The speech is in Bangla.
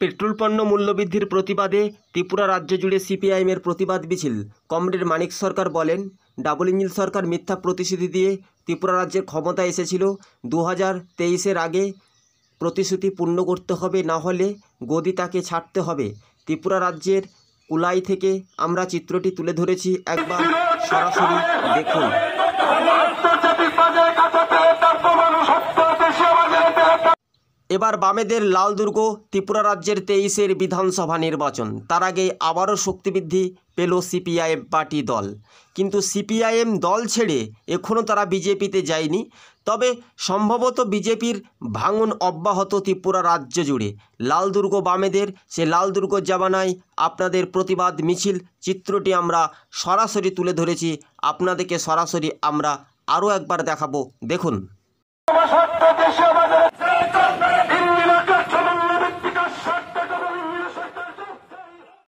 পেট্রোল পণ্য মূল্যবৃদ্ধির প্রতিবাদে ত্রিপুরা রাজ্য জুড়ে সিপিআইএমের প্রতিবাদ মিছিল কমরেড মানিক সরকার বলেন ডাবল ইঞ্জিন সরকার মিথ্যা প্রতিশ্রুতি দিয়ে ত্রিপুরা রাজ্যের ক্ষমতা এসেছিল দু হাজার তেইশের আগে প্রতিশ্রুতি পূর্ণ করতে হবে না হলে গদি তাকে ছাড়তে হবে ত্রিপুরা রাজ্যের কুলাই থেকে আমরা চিত্রটি তুলে ধরেছি একবার সরাসরি দেখুন এবার বামেদের লাল দুর্গ ত্রিপুরা রাজ্যের তেইশের বিধানসভা নির্বাচন তার আগে আবারও শক্তিবৃদ্ধি পেল সিপিআইএম পার্টি দল কিন্তু সিপিআইএম দল ছেড়ে এখনও তারা বিজেপিতে যায়নি তবে সম্ভবত বিজেপির ভাঙন অব্যাহত ত্রিপুরা রাজ্য জুড়ে লাল দুর্গ বামেদের সে লাল দুর্গ জামানায় আপনাদের প্রতিবাদ মিছিল চিত্রটি আমরা সরাসরি তুলে ধরেছি আপনাদেরকে সরাসরি আমরা আরও একবার দেখাবো দেখুন